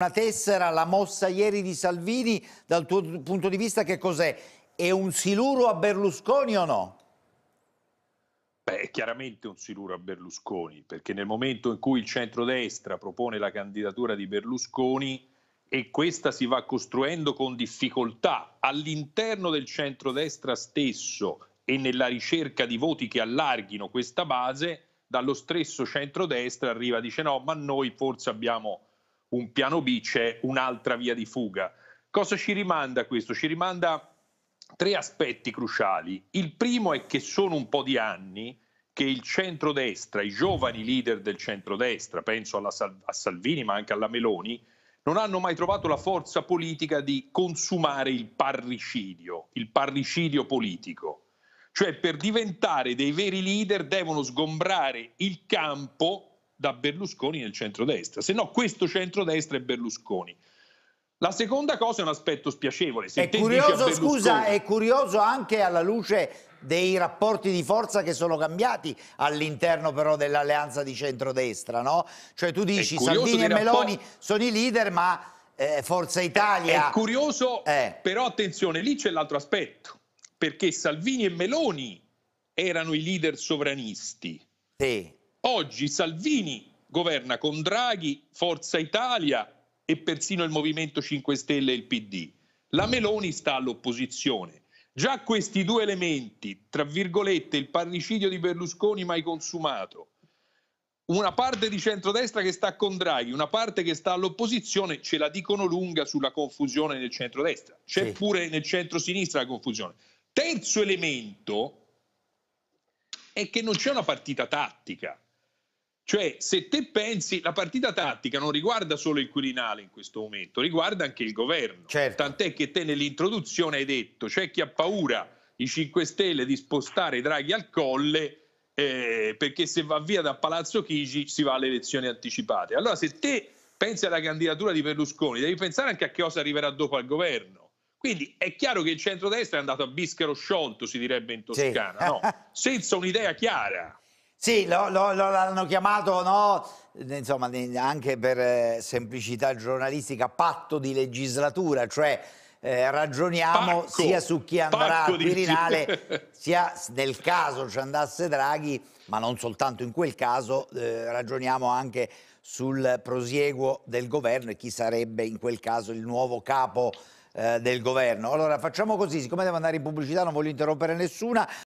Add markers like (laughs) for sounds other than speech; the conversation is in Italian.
Una tessera, la mossa ieri di Salvini, dal tuo punto di vista che cos'è? È un siluro a Berlusconi o no? Beh, è chiaramente un siluro a Berlusconi, perché nel momento in cui il centrodestra propone la candidatura di Berlusconi e questa si va costruendo con difficoltà all'interno del centrodestra stesso e nella ricerca di voti che allarghino questa base, dallo stesso centrodestra arriva e dice no, ma noi forse abbiamo un piano B, c'è un'altra via di fuga. Cosa ci rimanda questo? Ci rimanda tre aspetti cruciali. Il primo è che sono un po' di anni che il centrodestra, i giovani leader del centrodestra, penso Sal- a Salvini ma anche alla Meloni, non hanno mai trovato la forza politica di consumare il parricidio, il parricidio politico. Cioè per diventare dei veri leader devono sgombrare il campo da Berlusconi nel centrodestra, se no questo centrodestra è Berlusconi. La seconda cosa è un aspetto spiacevole. Se è curioso, scusa, è curioso anche alla luce dei rapporti di forza che sono cambiati all'interno però dell'alleanza di centrodestra, no? Cioè tu dici Salvini e Meloni rapporti... sono i leader, ma eh, Forza Italia... È, è curioso, eh. però attenzione, lì c'è l'altro aspetto, perché Salvini e Meloni erano i leader sovranisti. Sì. Oggi Salvini governa con Draghi, Forza Italia e persino il Movimento 5 Stelle e il PD. La Meloni sta all'opposizione. Già questi due elementi, tra virgolette, il parricidio di Berlusconi mai consumato, una parte di centrodestra che sta con Draghi, una parte che sta all'opposizione, ce la dicono lunga sulla confusione nel centrodestra. C'è sì. pure nel centrosinistra la confusione. Terzo elemento è che non c'è una partita tattica. Cioè, se te pensi, la partita tattica non riguarda solo il Quirinale in questo momento, riguarda anche il governo. Certo. Tant'è che te nell'introduzione hai detto, c'è cioè chi ha paura, i 5 Stelle, di spostare Draghi al colle eh, perché se va via da Palazzo Chigi si va alle elezioni anticipate. Allora, se te pensi alla candidatura di Berlusconi, devi pensare anche a che cosa arriverà dopo al governo. Quindi è chiaro che il centrodestra è andato a bischero sciolto, si direbbe in Toscana, sì. no? (laughs) senza un'idea chiara. Sì, lo, lo, l'hanno chiamato, no? Insomma, anche per eh, semplicità giornalistica, patto di legislatura, cioè eh, ragioniamo pacco, sia su chi andrà al Quirinale, (laughs) sia nel caso ci andasse Draghi, ma non soltanto in quel caso, eh, ragioniamo anche sul prosieguo del governo e chi sarebbe in quel caso il nuovo capo eh, del governo. Allora facciamo così, siccome devo andare in pubblicità non voglio interrompere nessuna,